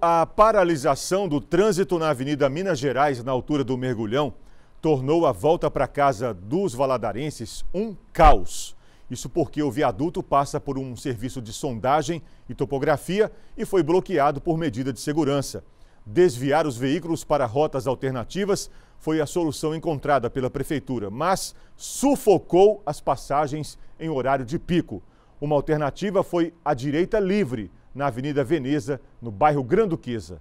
A paralisação do trânsito na Avenida Minas Gerais, na altura do Mergulhão, tornou a volta para casa dos valadarenses um caos. Isso porque o viaduto passa por um serviço de sondagem e topografia e foi bloqueado por medida de segurança. Desviar os veículos para rotas alternativas foi a solução encontrada pela prefeitura, mas sufocou as passagens em horário de pico. Uma alternativa foi a direita livre na Avenida Veneza, no bairro Granduquesa.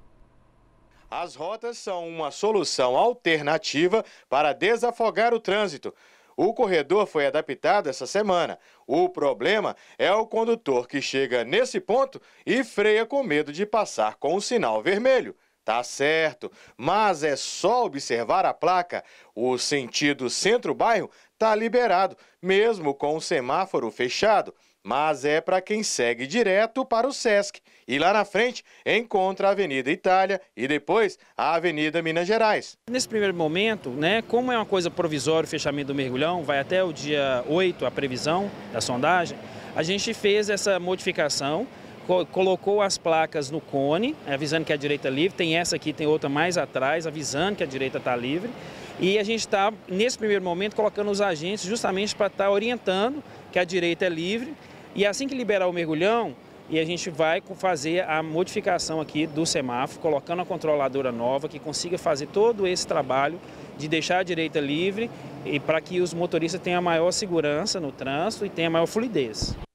As rotas são uma solução alternativa para desafogar o trânsito. O corredor foi adaptado essa semana. O problema é o condutor que chega nesse ponto e freia com medo de passar com o sinal vermelho. Tá certo, mas é só observar a placa. O sentido centro-bairro está liberado, mesmo com o semáforo fechado, mas é para quem segue direto para o SESC. E lá na frente encontra a Avenida Itália e depois a Avenida Minas Gerais. Nesse primeiro momento, né, como é uma coisa provisória o fechamento do mergulhão, vai até o dia 8 a previsão da sondagem, a gente fez essa modificação colocou as placas no cone, avisando que a direita é livre, tem essa aqui, tem outra mais atrás, avisando que a direita está livre. E a gente está, nesse primeiro momento, colocando os agentes justamente para estar tá orientando que a direita é livre. E assim que liberar o mergulhão, e a gente vai fazer a modificação aqui do semáforo, colocando a controladora nova que consiga fazer todo esse trabalho de deixar a direita livre e para que os motoristas tenham maior segurança no trânsito e tenham maior fluidez.